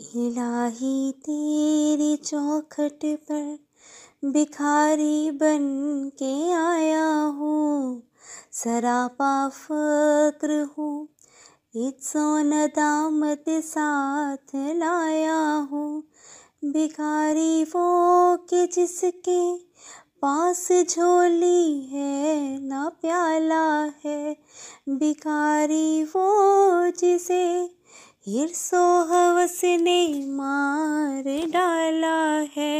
इलाही तेरी चौखट पर भिखारी बन के आया हूँ सरापा फक्र हूँ इज्जो नदामत साथ लाया हूँ भिखारी वो के जिसके पास झोली है ना प्याला है भिखारी वो जिसे ईर्सो हवस ने मार डाला है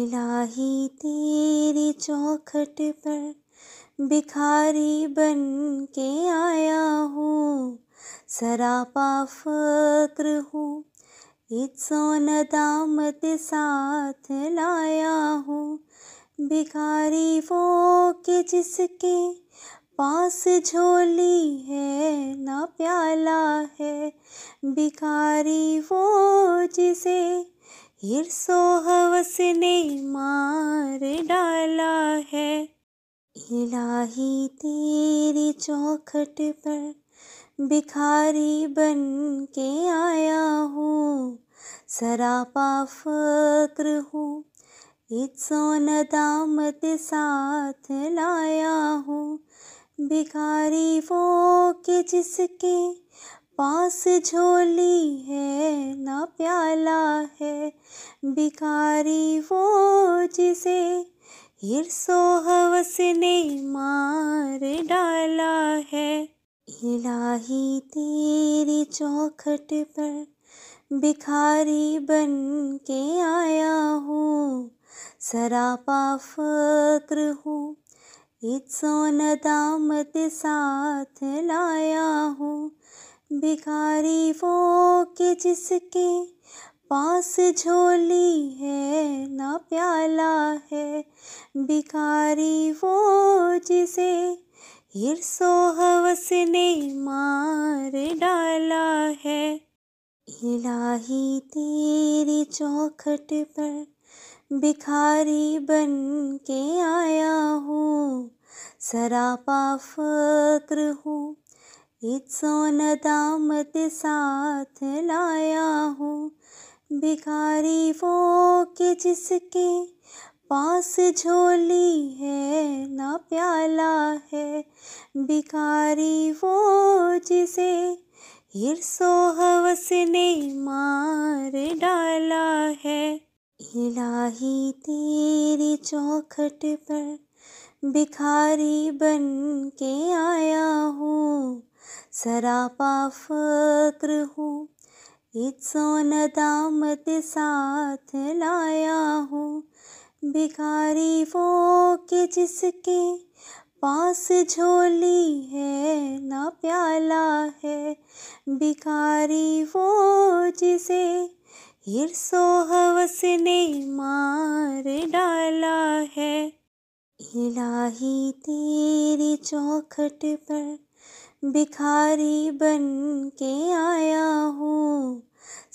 इलाही तेरी चौखट पर भिखारी बन के आया हूँ सरापा फक्र हूँ इज्जो नदामत साथ लाया हूँ भिखारी वो के जिसके पास झोली है ना प्याला है बिकारी वो जिसे हिरसो हवस ने मार डाला है इलाही तेरी चौखट पर भिखारी बन के आया हूँ सरापा फक्र हूँ सो नदामत साथ लाया हूँ भिखारी वो के जिसके पास झोली है ना प्याला है भिखारी वो जिसे हिरसो हवस ने मार डाला है इलाही तेरी चौखट पर भिखारी बन के आया हूँ सरापा फक्र हूँ इत्सोन दामत साथ लाया हूँ भिखारी वो के जिसके पास झोली है ना प्याला है भिखारी वो जिसे हिरसो हवस ने मार डाला है इलाही तेरी चौखट पर भिखारी बन के आया हूँ सरापा फक्र हूँ इज्जो नदामत साथ लाया हूँ भिखारी वो के जिसके पास झोली है ना प्याला है भिखारी वो जिसे ईर्सो हवस ने मार डाला है इलाही तेरी चौखट पर भिखारी बन के आया हूँ सरापा फक्र हूँ इत्सो नदामत साथ लाया हूँ भिखारी वो के जिसके पास झोली है ना प्याला है बिकारी वो जिसे हिरसो हवस ने मार डाला है इलाही तेरी चौखट पर भिखारी बन के आया हूँ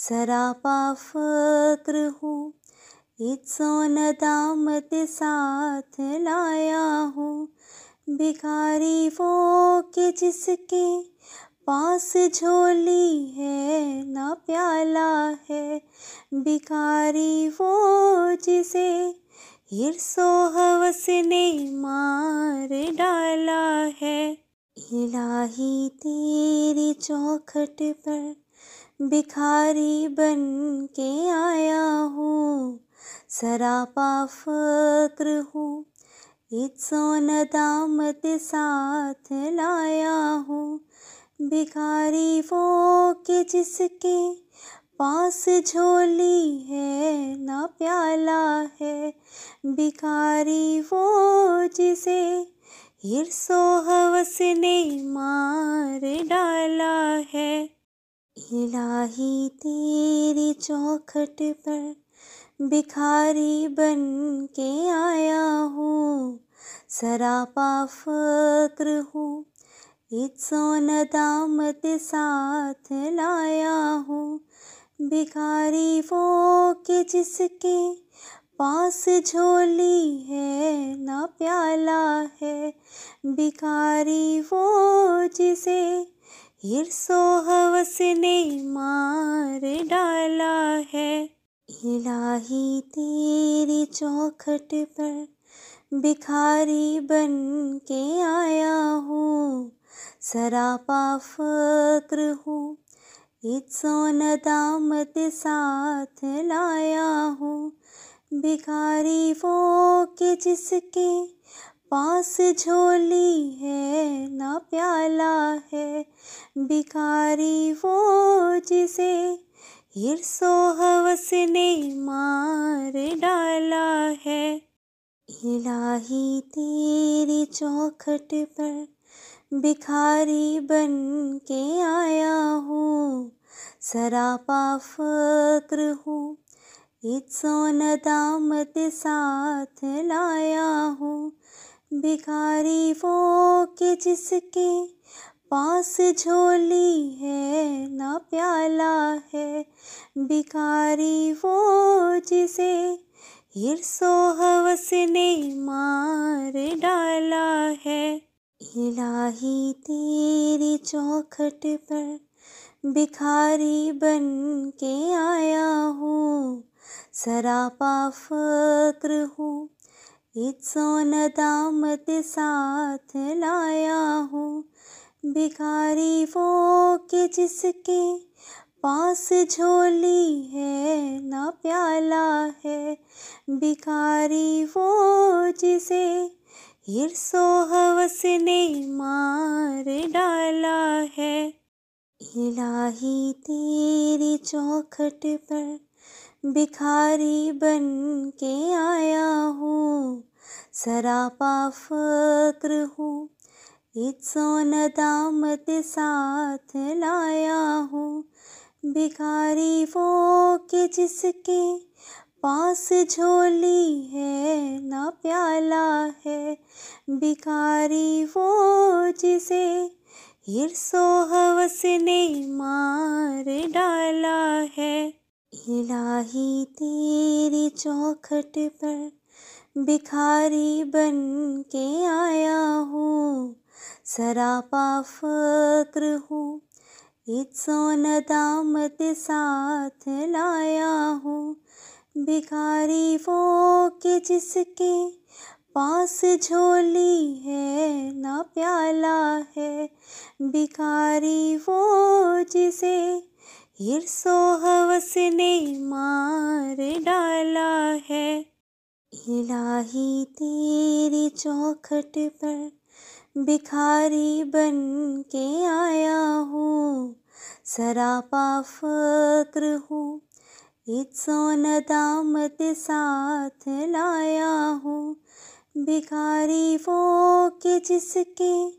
सरापा फक्र हूँ इत्सो नदामत साथ लाया हूँ भिखारी वो के जिसके पास झोली है ना प्याला है भिखारी वो जिसे हिरसो हवस ने मार डाला है इलाही तेरी चौखट पर भिखारी बन के आया हूँ सरापा फक्र हूँ इत्सोन दामत साथ लाया हूँ भिखारी वो के जिसके पास झोली है ना प्याला है भिखारी वो जिसे हिरसो हवस ने मार डाला है इलाही तेरी चौखट पर भिखारी बन के आया हूँ सरापा फक्र हूँ इत्सो नदामत साथ लाया हूँ भिखारी वो के जिसके पास झोली है ना प्याला है भिखारी वो जिसे हिरसो हवस ने मार डाला है इलाही तेरी चौखट पर भिखारी बन के आया हूँ सरापा फक्र हूँ इज्जो नदामत साथ लाया हूँ भिखारी वो के जिसके पास झोली है ना प्याला है भिखारी वो जिसे हिरसो हवस ने मार डाला है इलाही तेरी चौखट पर भिखारी बन के आया हूँ सरापा फक्र हूँ इज्जो नदामत साथ लाया हूँ भिखारी वो के जिसके पास झोली है ना प्याला है भिखारी वो जिसे ईर्सो हवस ने मार डाला है इलाही तेरी चौखट पर भिखारी बन के आया हूँ सरापा फक्र हूँ इज्जो नदामत साथ लाया हूँ भिखारी वो के जिसके पास झोली है ना प्याला है बिकारी वो जिसे हिरसो हवस ने मार डाला है इलाही तेरी चौखट पर भिखारी बन के आया हूँ सरापा फक्र हूँ सो नदामत साथ लाया हूँ भिखारी वो के जिसके पास झोली है ना प्याला है भिखारी वो जिसे हिरसो हवस ने मार डाला है इलाही तेरी चौखट पर भिखारी बन के आया हूँ सरापा फक्र हूँ इत्सोन दामत साथ लाया हूँ भिखारी वो के जिसके पास झोली है ना प्याला है भिखारी वो जिसे हिरसो हवस ने मार डाला है इलाही तेरी चौखट पर भिखारी बन के आया हूँ सरापा फक्र हूँ इत सोन दामत साथ लाया हूँ भिखारी वो के जिसके